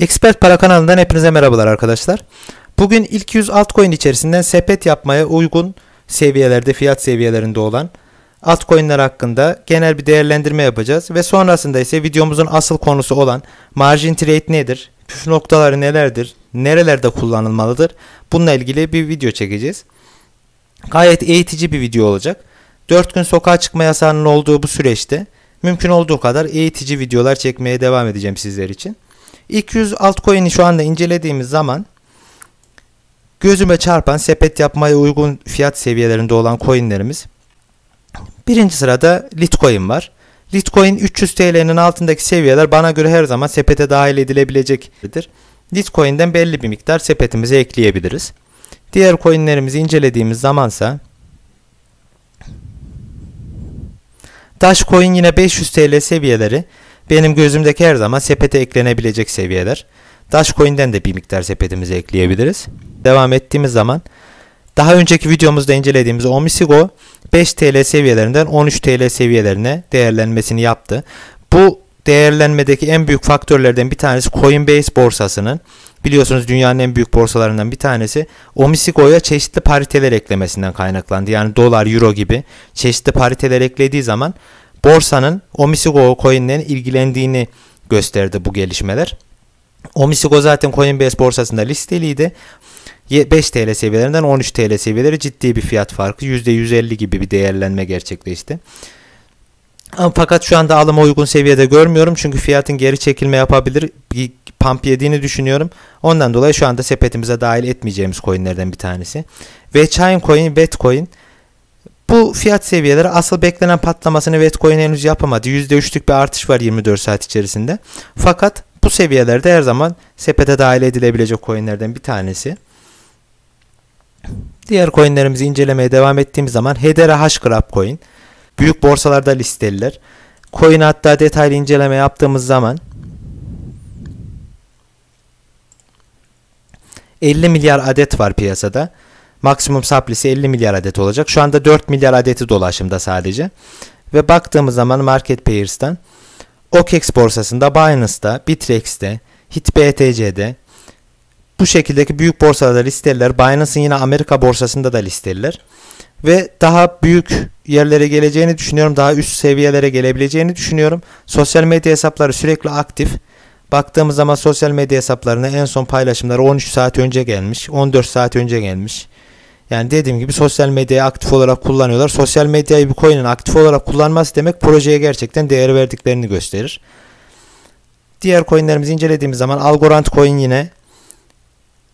Expert Para kanalından hepinize merhabalar arkadaşlar. Bugün ilk 100 altcoin içerisinden sepet yapmaya uygun seviyelerde, fiyat seviyelerinde olan altcoin'ler hakkında genel bir değerlendirme yapacağız ve sonrasında ise videomuzun asıl konusu olan margin trade nedir? Püf noktaları nelerdir? Nerelerde kullanılmalıdır? Bununla ilgili bir video çekeceğiz. Gayet eğitici bir video olacak. 4 gün sokağa çıkma yasağının olduğu bu süreçte mümkün olduğu kadar eğitici videolar çekmeye devam edeceğim sizler için. 200 100 altcoin'i şu anda incelediğimiz zaman gözüme çarpan sepet yapmaya uygun fiyat seviyelerinde olan coinlerimiz. Birinci sırada Litecoin var. Litecoin 300 TL'nin altındaki seviyeler bana göre her zaman sepete dahil edilebilecektir. Litecoin'den belli bir miktar sepetimize ekleyebiliriz. Diğer coinlerimizi incelediğimiz zamansa Dashcoin yine 500 TL seviyeleri benim gözümdeki her zaman sepete eklenebilecek seviyeler. Dashcoin'den de bir miktar sepetimize ekleyebiliriz. Devam ettiğimiz zaman daha önceki videomuzda incelediğimiz Omisigo 5 TL seviyelerinden 13 TL seviyelerine değerlenmesini yaptı. Bu değerlenmedeki en büyük faktörlerden bir tanesi Coinbase borsasının biliyorsunuz dünyanın en büyük borsalarından bir tanesi Omisigo'ya çeşitli pariteler eklemesinden kaynaklandı. Yani dolar, euro gibi çeşitli pariteler eklediği zaman borsanın Omisigo coin'den ilgilendiğini gösterdi bu gelişmeler. Omisigo zaten Coinbase borsasında listeliydi. 5 TL seviyelerinden 13 TL seviyeleri ciddi bir fiyat farkı. %150 gibi bir değerlenme gerçekleşti. Fakat şu anda alıma uygun seviyede görmüyorum. Çünkü fiyatın geri çekilme yapabilir. Bir pump yediğini düşünüyorum. Ondan dolayı şu anda sepetimize dahil etmeyeceğimiz coinlerden bir tanesi. Ve Chain Coin, Bitcoin bu fiyat seviyeleri asıl beklenen patlamasını Vetcoin henüz yapamadı. %3'lük bir artış var 24 saat içerisinde. Fakat bu seviyelerde her zaman sepete dahil edilebilecek coinlerden bir tanesi. Diğer coinlerimizi incelemeye devam ettiğimiz zaman Hedera Hashgraph coin. Büyük borsalarda listeliler. Coin hatta detaylı inceleme yaptığımız zaman 50 milyar adet var piyasada. Maksimum saplisi 50 milyar adet olacak. Şu anda 4 milyar adeti dolaşımda sadece. Ve baktığımız zaman Market Pairs'ten OKEX borsasında, Binance'da, Bitrex'te, HitBTC'de bu şekildeki büyük borsalarda listeliler. Binance'ın yine Amerika borsasında da listeliler. Ve daha büyük yerlere geleceğini düşünüyorum. Daha üst seviyelere gelebileceğini düşünüyorum. Sosyal medya hesapları sürekli aktif. Baktığımız zaman sosyal medya hesaplarına en son paylaşımları 13 saat önce gelmiş, 14 saat önce gelmiş. Yani dediğim gibi sosyal medyayı aktif olarak kullanıyorlar. Sosyal medyayı bir coin'in aktif olarak kullanması demek projeye gerçekten değer verdiklerini gösterir. Diğer coinlerimizi incelediğimiz zaman Algorand coin yine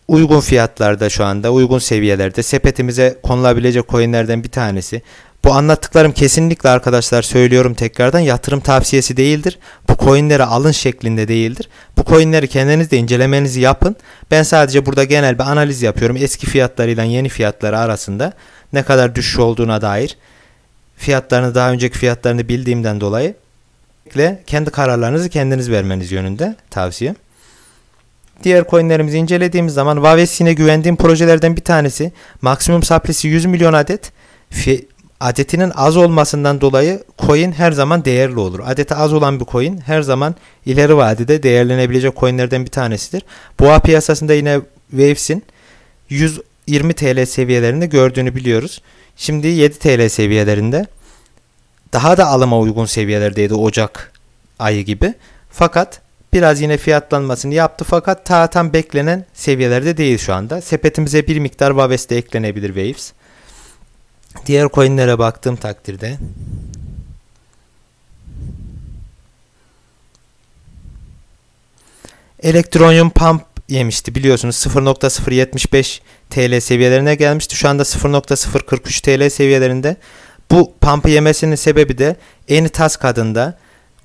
uygun fiyatlarda şu anda, uygun seviyelerde sepetimize konulabilecek coinlerden bir tanesi. Bu anlattıklarım kesinlikle arkadaşlar söylüyorum tekrardan yatırım tavsiyesi değildir. Bu coinleri alın şeklinde değildir. Bu coinleri kendiniz de incelemenizi yapın. Ben sadece burada genel bir analiz yapıyorum. Eski fiyatlarıyla yeni fiyatları arasında ne kadar düşüş olduğuna dair fiyatlarını daha önceki fiyatlarını bildiğimden dolayı kendi kararlarınızı kendiniz vermeniz yönünde tavsiyem. Diğer coinlerimizi incelediğimiz zaman Vaves'ine güvendiğim projelerden bir tanesi maksimum saplisi 100 milyon adet adetinin az olmasından dolayı coin her zaman değerli olur. Adeti az olan bir coin her zaman ileri vadede değerlenebilecek coinlerden bir tanesidir. Boğa piyasasında yine Waves'in 120 TL seviyelerinde gördüğünü biliyoruz. Şimdi 7 TL seviyelerinde. Daha da alıma uygun seviyelerdeydi Ocak ayı gibi. Fakat biraz yine fiyatlanmasını yaptı fakat ta tam beklenen seviyelerde değil şu anda. Sepetimize bir miktar Waves de eklenebilir Waves. Diğer coinlere baktığım takdirde Elektronyum pump yemişti biliyorsunuz 0.075 TL seviyelerine gelmişti. Şu anda 0.043 TL seviyelerinde. Bu pump'ı yemesinin sebebi de Anytask adında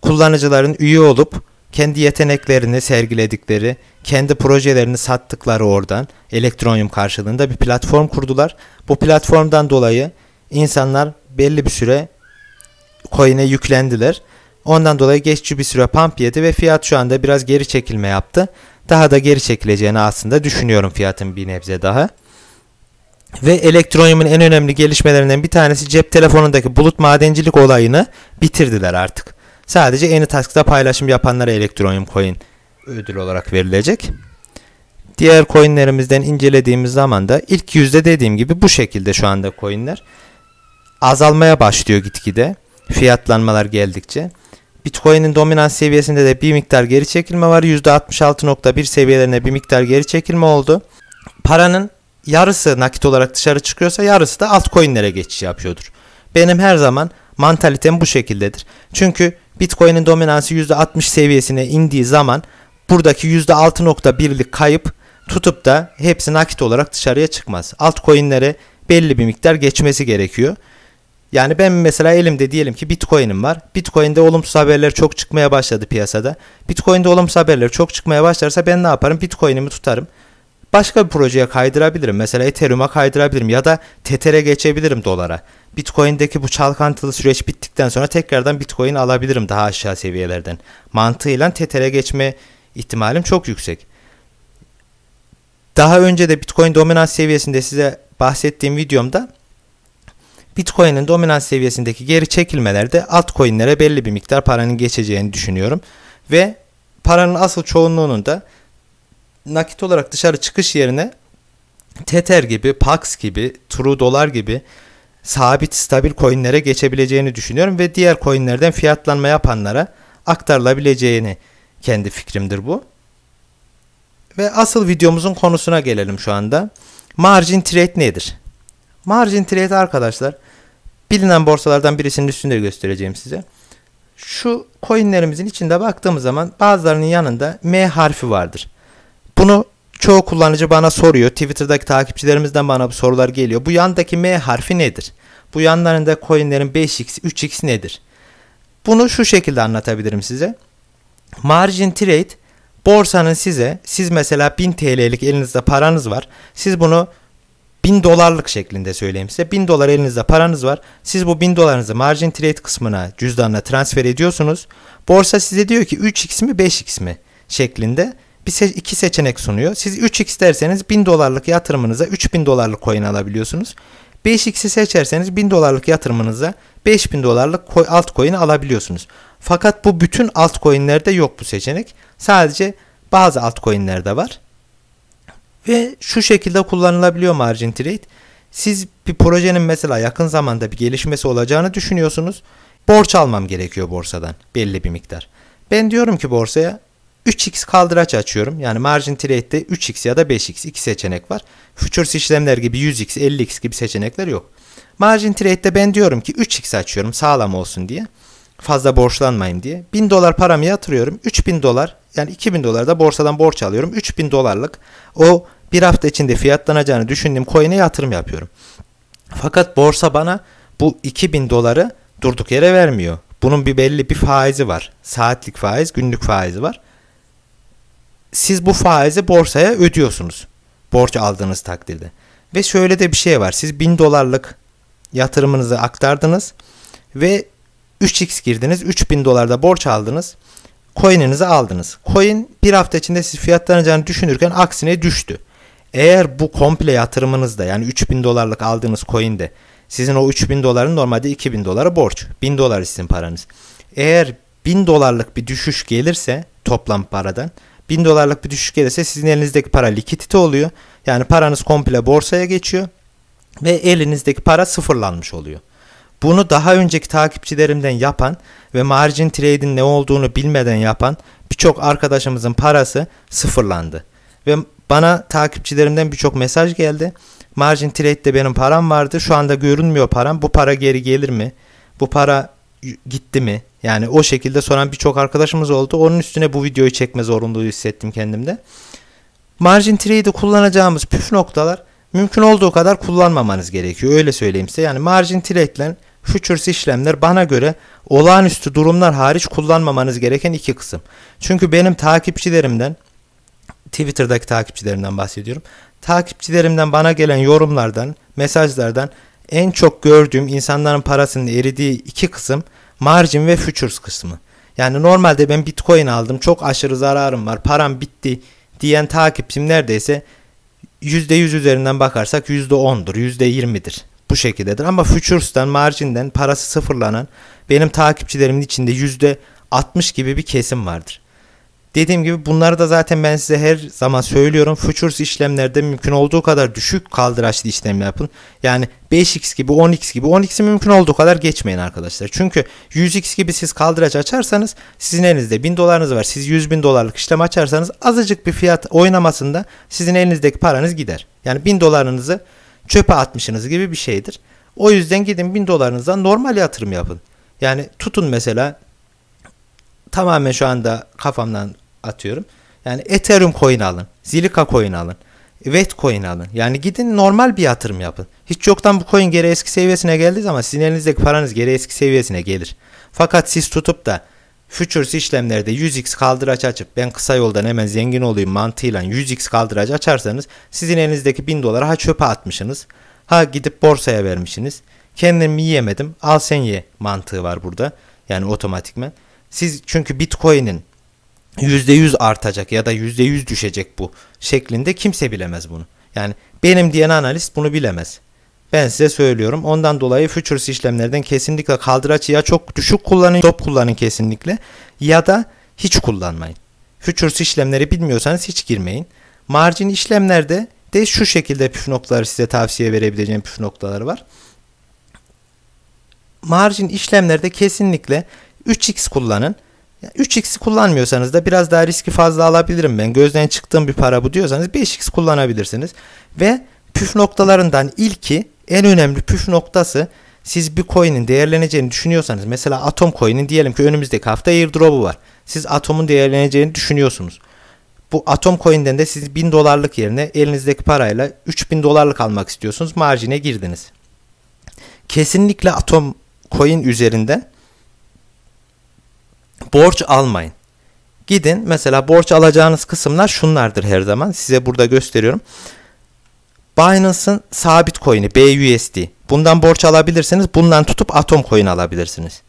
kullanıcıların üye olup kendi yeteneklerini sergiledikleri, kendi projelerini sattıkları oradan Elektronyum karşılığında bir platform kurdular. Bu platformdan dolayı insanlar belli bir süre coin'e yüklendiler. Ondan dolayı geçici bir süre pump yedi ve fiyat şu anda biraz geri çekilme yaptı. Daha da geri çekileceğini aslında düşünüyorum fiyatın bir nebze daha. Ve elektronyumun en önemli gelişmelerinden bir tanesi cep telefonundaki bulut madencilik olayını bitirdiler artık. Sadece Anytask'ta paylaşım yapanlara elektronyum coin ödül olarak verilecek. Diğer coinlerimizden incelediğimiz zaman da ilk yüzde dediğim gibi bu şekilde şu anda coinler azalmaya başlıyor gitgide fiyatlanmalar geldikçe. Bitcoin'in dominans seviyesinde de bir miktar geri çekilme var. %66.1 seviyelerine bir miktar geri çekilme oldu. Paranın yarısı nakit olarak dışarı çıkıyorsa yarısı da altcoin'lere geçiş yapıyordur. Benim her zaman mantalitem bu şekildedir. Çünkü Bitcoin'in dominansı %60 seviyesine indiği zaman buradaki %6.1'lik kayıp tutup da hepsi nakit olarak dışarıya çıkmaz. Altcoin'lere belli bir miktar geçmesi gerekiyor. Yani ben mesela elimde diyelim ki Bitcoin'im var. Bitcoin'de olumsuz haberler çok çıkmaya başladı piyasada. Bitcoin'de olumsuz haberler çok çıkmaya başlarsa ben ne yaparım? Bitcoin'imi tutarım. Başka bir projeye kaydırabilirim. Mesela Ethereum'a kaydırabilirim ya da Tether'e geçebilirim dolara. Bitcoin'deki bu çalkantılı süreç bittikten sonra tekrardan Bitcoin alabilirim daha aşağı seviyelerden. Mantığıyla Tether'e geçme ihtimalim çok yüksek. Daha önce de Bitcoin dominans seviyesinde size bahsettiğim videomda Bitcoin'in dominans seviyesindeki geri çekilmelerde altcoin'lere belli bir miktar paranın geçeceğini düşünüyorum. Ve paranın asıl çoğunluğunun da nakit olarak dışarı çıkış yerine Tether gibi, Pax gibi, True Dolar gibi sabit stabil coinlere geçebileceğini düşünüyorum ve diğer coinlerden fiyatlanma yapanlara aktarılabileceğini kendi fikrimdir bu. Ve asıl videomuzun konusuna gelelim şu anda. Margin trade nedir? Margin trade arkadaşlar bilinen borsalardan birisinin üstünde göstereceğim size. Şu coinlerimizin içinde baktığımız zaman bazılarının yanında M harfi vardır. Bunu çoğu kullanıcı bana soruyor. Twitter'daki takipçilerimizden bana bu sorular geliyor. Bu yandaki M harfi nedir? Bu yanlarında coinlerin 5x, 3x nedir? Bunu şu şekilde anlatabilirim size. Margin trade borsanın size siz mesela 1000 TL'lik elinizde paranız var. Siz bunu 1000 dolarlık şeklinde söyleyeyim size. 1000 dolar elinizde paranız var. Siz bu 1000 dolarınızı margin trade kısmına cüzdanla transfer ediyorsunuz. Borsa size diyor ki 3x mi 5x mi şeklinde bir se iki seçenek sunuyor. Siz 3x derseniz 1000 dolarlık yatırımınıza 3000 dolarlık coin alabiliyorsunuz. 5x'i seçerseniz 1000 dolarlık yatırımınıza 5000 dolarlık alt altcoin'i alabiliyorsunuz. Fakat bu bütün alt altcoin'lerde yok bu seçenek. Sadece bazı alt altcoin'lerde var. Ve şu şekilde kullanılabiliyor margin trade. Siz bir projenin mesela yakın zamanda bir gelişmesi olacağını düşünüyorsunuz. Borç almam gerekiyor borsadan belli bir miktar. Ben diyorum ki borsaya 3x kaldıraç açıyorum. Yani margin trade'de 3x ya da 5x iki seçenek var. Futures işlemler gibi 100x, 50x gibi seçenekler yok. Margin trade'de ben diyorum ki 3x açıyorum sağlam olsun diye. Fazla borçlanmayayım diye. 1000 dolar paramı yatırıyorum. 3000 dolar yani 2000 dolar da borsadan borç alıyorum. 3000 dolarlık o bir hafta içinde fiyatlanacağını düşündüğüm coin'e yatırım yapıyorum. Fakat borsa bana bu 2000 doları durduk yere vermiyor. Bunun bir belli bir faizi var. Saatlik faiz, günlük faizi var. Siz bu faizi borsaya ödüyorsunuz. Borç aldığınız takdirde. Ve şöyle de bir şey var. Siz 1000 dolarlık yatırımınızı aktardınız ve 3x girdiniz. 3000 dolarda borç aldınız coin'inizi aldınız. Coin bir hafta içinde siz fiyatlanacağını düşünürken aksine düştü. Eğer bu komple yatırımınızda yani 3000 dolarlık aldığınız coin'de sizin o 3000 doların normalde 2000 dolara borç. 1000 dolar sizin paranız. Eğer 1000 dolarlık bir düşüş gelirse toplam paradan 1000 dolarlık bir düşüş gelirse sizin elinizdeki para likidite oluyor. Yani paranız komple borsaya geçiyor ve elinizdeki para sıfırlanmış oluyor. Bunu daha önceki takipçilerimden yapan ve margin trade'in ne olduğunu bilmeden yapan birçok arkadaşımızın parası sıfırlandı. Ve bana takipçilerimden birçok mesaj geldi. Margin trade'de benim param vardı. Şu anda görünmüyor param. Bu para geri gelir mi? Bu para gitti mi? Yani o şekilde soran birçok arkadaşımız oldu. Onun üstüne bu videoyu çekme zorunluluğu hissettim kendimde. Margin trade'i kullanacağımız püf noktalar mümkün olduğu kadar kullanmamanız gerekiyor. Öyle söyleyeyim size. Yani margin trade'ler. Futures çürüs işlemler bana göre olağanüstü durumlar hariç kullanmamanız gereken iki kısım. Çünkü benim takipçilerimden Twitter'daki takipçilerimden bahsediyorum. Takipçilerimden bana gelen yorumlardan, mesajlardan en çok gördüğüm insanların parasının eridiği iki kısım margin ve futures kısmı. Yani normalde ben bitcoin aldım çok aşırı zararım var param bitti diyen takipçim neredeyse %100 üzerinden bakarsak %10'dur %20'dir bu şekildedir. Ama futures'tan, marjinden parası sıfırlanan benim takipçilerimin içinde yüzde 60 gibi bir kesim vardır. Dediğim gibi bunları da zaten ben size her zaman söylüyorum. Futures işlemlerde mümkün olduğu kadar düşük kaldıraçlı işlem yapın. Yani 5x gibi 10x gibi 10x'i mümkün olduğu kadar geçmeyin arkadaşlar. Çünkü 100x gibi siz kaldıraç açarsanız sizin elinizde 1000 dolarınız var. Siz 100 bin dolarlık işlem açarsanız azıcık bir fiyat oynamasında sizin elinizdeki paranız gider. Yani 1000 dolarınızı çöpe atmışsınız gibi bir şeydir. O yüzden gidin 1000 dolarınızdan normal yatırım yapın. Yani tutun mesela tamamen şu anda kafamdan atıyorum. Yani Ethereum coin alın, Zilika coin alın, Vet coin alın. Yani gidin normal bir yatırım yapın. Hiç yoktan bu coin geri eski seviyesine geldiği zaman sizin elinizdeki paranız geri eski seviyesine gelir. Fakat siz tutup da Futures işlemlerde 100x kaldıraç açıp ben kısa yoldan hemen zengin olayım mantığıyla 100x kaldıraç açarsanız sizin elinizdeki 1000 doları ha çöpe atmışsınız ha gidip borsaya vermişsiniz. Kendimi yiyemedim al sen ye mantığı var burada yani otomatikmen. Siz çünkü Bitcoin'in %100 artacak ya da %100 düşecek bu şeklinde kimse bilemez bunu. Yani benim diyen analist bunu bilemez. Ben size söylüyorum. Ondan dolayı futures işlemlerden kesinlikle kaldıraç ya çok düşük kullanın, top kullanın kesinlikle ya da hiç kullanmayın. Futures işlemleri bilmiyorsanız hiç girmeyin. Margin işlemlerde de şu şekilde püf noktaları size tavsiye verebileceğim püf noktaları var. Margin işlemlerde kesinlikle 3x kullanın. 3x'i kullanmıyorsanız da biraz daha riski fazla alabilirim ben. Gözden çıktığım bir para bu diyorsanız 5x kullanabilirsiniz. Ve püf noktalarından ilki en önemli püf noktası siz bir coin'in değerleneceğini düşünüyorsanız mesela Atom coin'in diyelim ki önümüzdeki hafta airdrop'u var. Siz Atom'un değerleneceğini düşünüyorsunuz. Bu Atom coin'den de siz 1000 dolarlık yerine elinizdeki parayla 3000 dolarlık almak istiyorsunuz. Marjine girdiniz. Kesinlikle Atom coin üzerinden borç almayın. Gidin mesela borç alacağınız kısımlar şunlardır her zaman. Size burada gösteriyorum. Binance'ın sabit coin'i BUSD. Bundan borç alabilirsiniz. Bundan tutup Atom coin alabilirsiniz.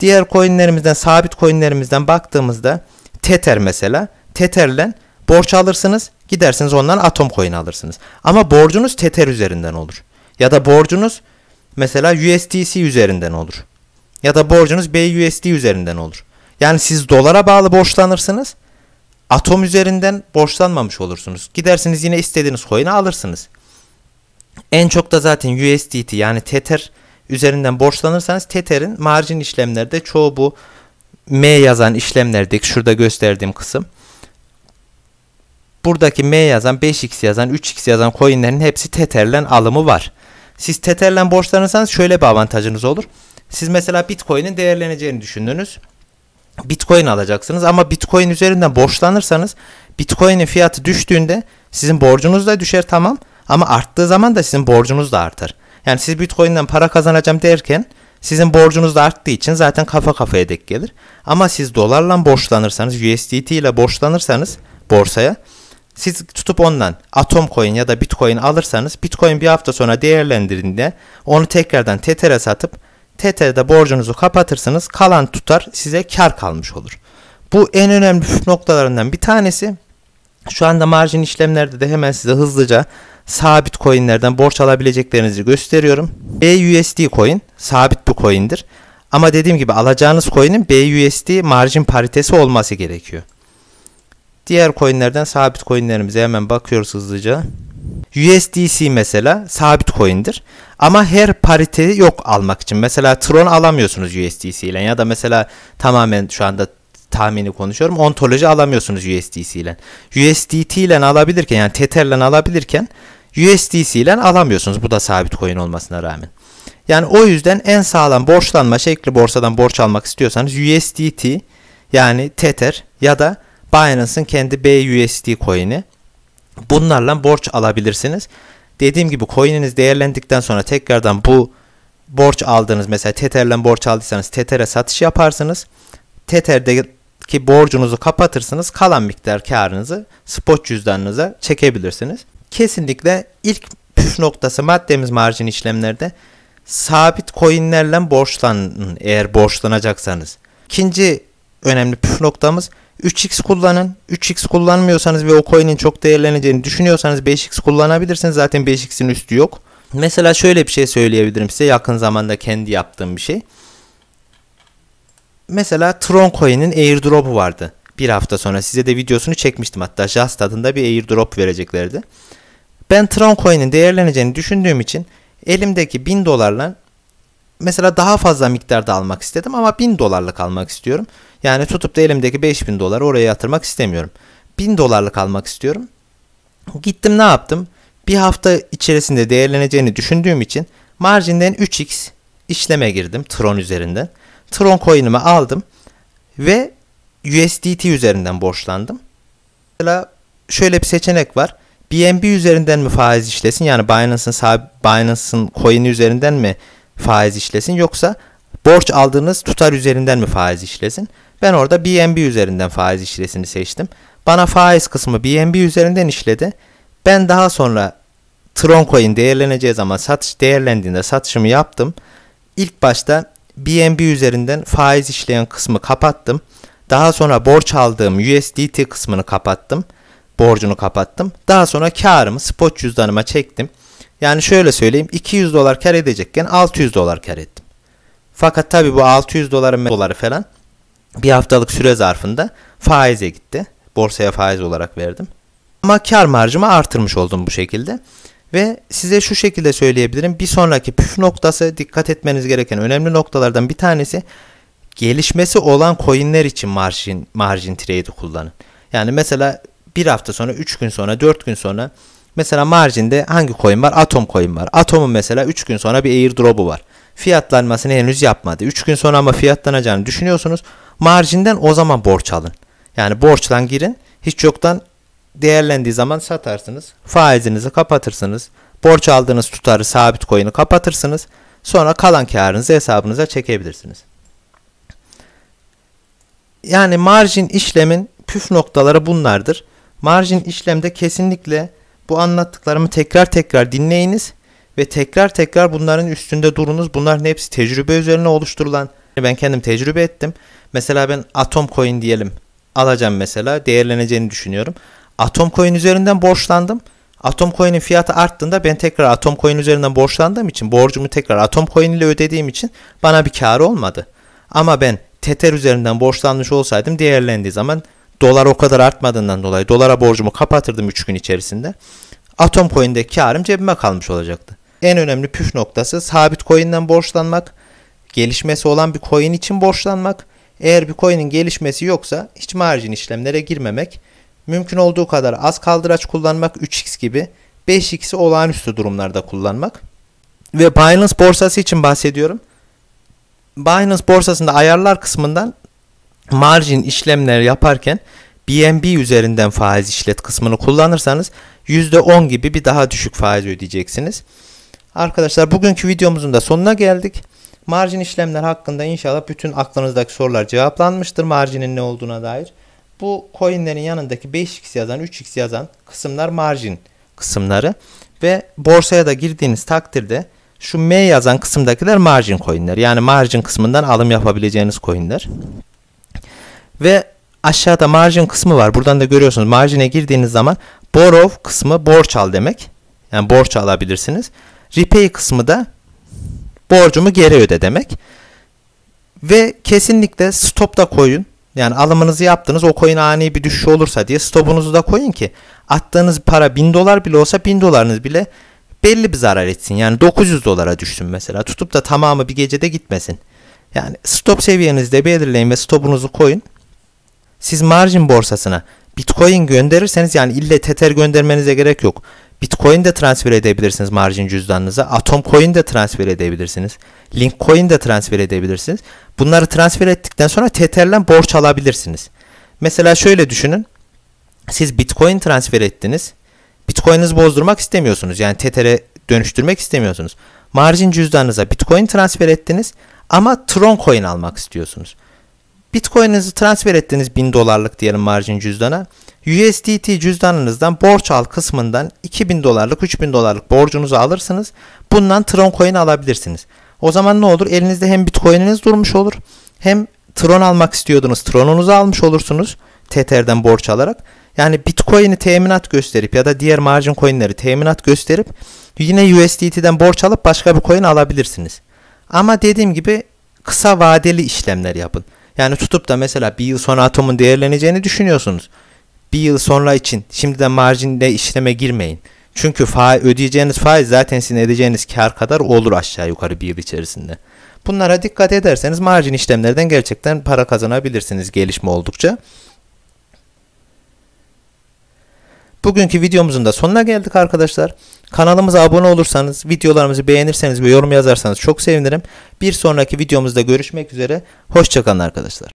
Diğer coinlerimizden sabit coinlerimizden baktığımızda Tether mesela. Tether'le borç alırsınız. Gidersiniz ondan Atom coin alırsınız. Ama borcunuz Tether üzerinden olur. Ya da borcunuz mesela USDC üzerinden olur. Ya da borcunuz BUSD üzerinden olur. Yani siz dolara bağlı borçlanırsınız atom üzerinden borçlanmamış olursunuz. Gidersiniz yine istediğiniz coin'i alırsınız. En çok da zaten USDT yani Tether üzerinden borçlanırsanız Tether'in margin işlemlerde çoğu bu M yazan işlemlerdeki şurada gösterdiğim kısım. Buradaki M yazan, 5x yazan, 3x yazan coinlerin hepsi Tether'len alımı var. Siz Tether'len borçlanırsanız şöyle bir avantajınız olur. Siz mesela Bitcoin'in değerleneceğini düşündünüz. Bitcoin alacaksınız ama Bitcoin üzerinden borçlanırsanız Bitcoin'in fiyatı düştüğünde sizin borcunuz da düşer tamam ama arttığı zaman da sizin borcunuz da artar. Yani siz Bitcoin'den para kazanacağım derken sizin borcunuz da arttığı için zaten kafa kafaya dek gelir. Ama siz dolarla borçlanırsanız, USDT ile borçlanırsanız borsaya siz tutup ondan Atom Coin ya da Bitcoin alırsanız Bitcoin bir hafta sonra değerlendirince onu tekrardan tetere satıp TT'de borcunuzu kapatırsınız. Kalan tutar size kar kalmış olur. Bu en önemli püf noktalarından bir tanesi. Şu anda marjin işlemlerde de hemen size hızlıca sabit coinlerden borç alabileceklerinizi gösteriyorum. BUSD coin sabit bir coin'dir. Ama dediğim gibi alacağınız coin'in BUSD marjin paritesi olması gerekiyor. Diğer coinlerden sabit coinlerimize hemen bakıyoruz hızlıca. USDC mesela sabit coin'dir. Ama her parite yok almak için. Mesela Tron alamıyorsunuz USDC ile ya da mesela tamamen şu anda tahmini konuşuyorum. Ontoloji alamıyorsunuz USDC ile. USDT ile alabilirken yani Tether ile alabilirken USDC ile alamıyorsunuz. Bu da sabit coin olmasına rağmen. Yani o yüzden en sağlam borçlanma şekli borsadan borç almak istiyorsanız USDT yani Tether ya da Binance'ın kendi BUSD coin'i bunlarla borç alabilirsiniz. Dediğim gibi coin'iniz değerlendikten sonra tekrardan bu borç aldığınız mesela Tether'den borç aldıysanız Tether'e satış yaparsınız. Tether'deki borcunuzu kapatırsınız. Kalan miktar karınızı spot cüzdanınıza çekebilirsiniz. Kesinlikle ilk püf noktası maddemiz marjin işlemlerde sabit coinlerle borçlanın eğer borçlanacaksanız. İkinci önemli püf noktamız. 3x kullanın. 3x kullanmıyorsanız ve o coin'in çok değerleneceğini düşünüyorsanız 5x kullanabilirsiniz. Zaten 5x'in üstü yok. Mesela şöyle bir şey söyleyebilirim size yakın zamanda kendi yaptığım bir şey. Mesela Tron coin'in airdrop'u vardı. Bir hafta sonra size de videosunu çekmiştim hatta Just adında bir airdrop vereceklerdi. Ben Tron coin'in değerleneceğini düşündüğüm için elimdeki 1000 dolarla mesela daha fazla miktarda almak istedim ama 1000 dolarlık almak istiyorum. Yani tutup da elimdeki 5000 doları oraya yatırmak istemiyorum. 1000 dolarlık almak istiyorum. Gittim ne yaptım? Bir hafta içerisinde değerleneceğini düşündüğüm için marjinden 3x işleme girdim Tron üzerinden. Tron coin'imi aldım ve USDT üzerinden borçlandım. Mesela şöyle bir seçenek var. BNB üzerinden mi faiz işlesin? Yani Binance'ın Binance'ın coin'i üzerinden mi faiz işlesin yoksa borç aldığınız tutar üzerinden mi faiz işlesin? Ben orada BNB üzerinden faiz işlesini seçtim. Bana faiz kısmı BNB üzerinden işledi. Ben daha sonra Tron Coin değerleneceği zaman satış değerlendiğinde satışımı yaptım. İlk başta BNB üzerinden faiz işleyen kısmı kapattım. Daha sonra borç aldığım USDT kısmını kapattım. Borcunu kapattım. Daha sonra karımı spot cüzdanıma çektim. Yani şöyle söyleyeyim 200 dolar kar edecekken 600 dolar kar ettim. Fakat tabi bu 600 doların doları falan bir haftalık süre zarfında faize gitti. Borsaya faiz olarak verdim. Ama kar marjımı artırmış oldum bu şekilde. Ve size şu şekilde söyleyebilirim. Bir sonraki püf noktası dikkat etmeniz gereken önemli noktalardan bir tanesi gelişmesi olan coinler için margin, margin trade kullanın. Yani mesela bir hafta sonra, üç gün sonra, dört gün sonra Mesela marjinde hangi coin var? Atom coin var. Atom'un mesela 3 gün sonra bir airdrop'u var. Fiyatlanmasını henüz yapmadı. 3 gün sonra ama fiyatlanacağını düşünüyorsunuz. Marjinden o zaman borç alın. Yani borçtan girin. Hiç yoktan değerlendiği zaman satarsınız. Faizinizi kapatırsınız. Borç aldığınız tutarı sabit coin'i kapatırsınız. Sonra kalan karınızı hesabınıza çekebilirsiniz. Yani marjin işlemin püf noktaları bunlardır. Marjin işlemde kesinlikle bu anlattıklarımı tekrar tekrar dinleyiniz ve tekrar tekrar bunların üstünde durunuz. Bunların hepsi tecrübe üzerine oluşturulan. Ben kendim tecrübe ettim. Mesela ben Atom Coin diyelim. Alacağım mesela değerleneceğini düşünüyorum. Atom Coin üzerinden borçlandım. Atom Coin'in fiyatı arttığında ben tekrar Atom Coin üzerinden borçlandığım için borcumu tekrar Atom Coin ile ödediğim için bana bir karı olmadı. Ama ben Tether üzerinden borçlanmış olsaydım değerlendiği zaman Dolar o kadar artmadığından dolayı dolara borcumu kapatırdım 3 gün içerisinde. Atom coin'de karım cebime kalmış olacaktı. En önemli püf noktası sabit coin'den borçlanmak, gelişmesi olan bir coin için borçlanmak. Eğer bir coin'in gelişmesi yoksa hiç margin işlemlere girmemek, mümkün olduğu kadar az kaldıraç kullanmak 3x gibi 5x'i olağanüstü durumlarda kullanmak. Ve Binance borsası için bahsediyorum. Binance borsasında ayarlar kısmından margin işlemler yaparken BNB üzerinden faiz işlet kısmını kullanırsanız %10 gibi bir daha düşük faiz ödeyeceksiniz. Arkadaşlar bugünkü videomuzun da sonuna geldik. Margin işlemler hakkında inşallah bütün aklınızdaki sorular cevaplanmıştır Margin'in ne olduğuna dair. Bu coinlerin yanındaki 5x yazan 3x yazan kısımlar margin kısımları ve borsaya da girdiğiniz takdirde şu M yazan kısımdakiler margin coinler. Yani margin kısmından alım yapabileceğiniz coinler ve aşağıda margin kısmı var. Buradan da görüyorsunuz Margin'e girdiğiniz zaman borrow kısmı borç al demek. Yani borç alabilirsiniz. Repay kısmı da borcumu geri öde demek. Ve kesinlikle stop da koyun. Yani alımınızı yaptınız o coin ani bir düşüş olursa diye stopunuzu da koyun ki attığınız para 1000 dolar bile olsa 1000 dolarınız bile belli bir zarar etsin. Yani 900 dolara düşsün mesela tutup da tamamı bir gecede gitmesin. Yani stop seviyenizi de belirleyin ve stopunuzu koyun. Siz margin borsasına Bitcoin gönderirseniz yani ille Tether göndermenize gerek yok. Bitcoin de transfer edebilirsiniz margin cüzdanınıza. Atom Coin de transfer edebilirsiniz. Link Coin de transfer edebilirsiniz. Bunları transfer ettikten sonra Tether'den borç alabilirsiniz. Mesela şöyle düşünün. Siz Bitcoin transfer ettiniz. Bitcoin'inizi bozdurmak istemiyorsunuz. Yani Tether'e dönüştürmek istemiyorsunuz. Margin cüzdanınıza Bitcoin transfer ettiniz ama Tron Coin almak istiyorsunuz. Bitcoin'inizi transfer ettiğiniz 1000 dolarlık diyelim margin cüzdana. USDT cüzdanınızdan borç al kısmından 2000 dolarlık 3000 dolarlık borcunuzu alırsınız. Bundan Tron coin alabilirsiniz. O zaman ne olur? Elinizde hem Bitcoin'iniz durmuş olur hem Tron almak istiyordunuz. Tron'unuzu almış olursunuz Tether'den borç alarak. Yani Bitcoin'i teminat gösterip ya da diğer margin coin'leri teminat gösterip yine USDT'den borç alıp başka bir coin alabilirsiniz. Ama dediğim gibi kısa vadeli işlemler yapın. Yani tutup da mesela bir yıl sonra atomun değerleneceğini düşünüyorsunuz. Bir yıl sonra için şimdiden marjinde işleme girmeyin. Çünkü fa ödeyeceğiniz faiz zaten sizin edeceğiniz kar kadar olur aşağı yukarı bir yıl içerisinde. Bunlara dikkat ederseniz marjin işlemlerden gerçekten para kazanabilirsiniz gelişme oldukça. Bugünkü videomuzun da sonuna geldik arkadaşlar. Kanalımıza abone olursanız, videolarımızı beğenirseniz ve yorum yazarsanız çok sevinirim. Bir sonraki videomuzda görüşmek üzere. Hoşçakalın arkadaşlar.